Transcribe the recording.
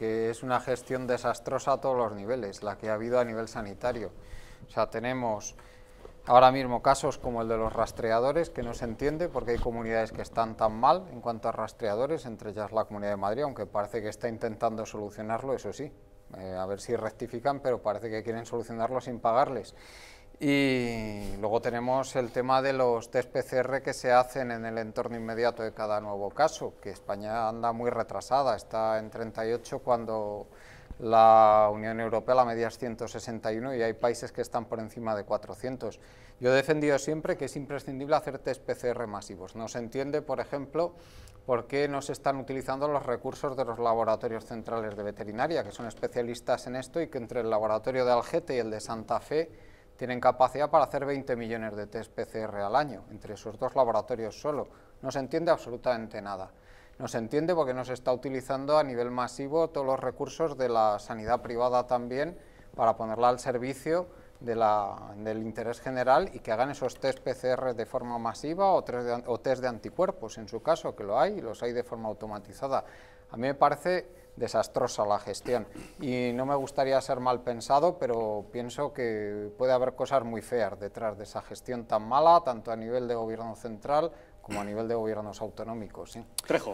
que es una gestión desastrosa a todos los niveles, la que ha habido a nivel sanitario. O sea, tenemos ahora mismo casos como el de los rastreadores, que no se entiende porque hay comunidades que están tan mal en cuanto a rastreadores, entre ellas la Comunidad de Madrid, aunque parece que está intentando solucionarlo, eso sí, eh, a ver si rectifican, pero parece que quieren solucionarlo sin pagarles. Y luego tenemos el tema de los test PCR que se hacen en el entorno inmediato de cada nuevo caso, que España anda muy retrasada, está en 38 cuando la Unión Europea la media es 161 y hay países que están por encima de 400. Yo he defendido siempre que es imprescindible hacer test PCR masivos. No se entiende, por ejemplo, por qué no se están utilizando los recursos de los laboratorios centrales de veterinaria, que son especialistas en esto y que entre el laboratorio de Algete y el de Santa Fe tienen capacidad para hacer 20 millones de test PCR al año, entre sus dos laboratorios solo. No se entiende absolutamente nada. No se entiende porque no se está utilizando a nivel masivo todos los recursos de la sanidad privada también para ponerla al servicio de la, del interés general y que hagan esos test PCR de forma masiva o, tres test de anticuerpos, en su caso, que lo hay, y los hay de forma automatizada. A mí me parece desastrosa la gestión y no me gustaría ser mal pensado, pero pienso que puede haber cosas muy feas detrás de esa gestión tan mala, tanto a nivel de gobierno central como a nivel de gobiernos autonómicos. Trejo.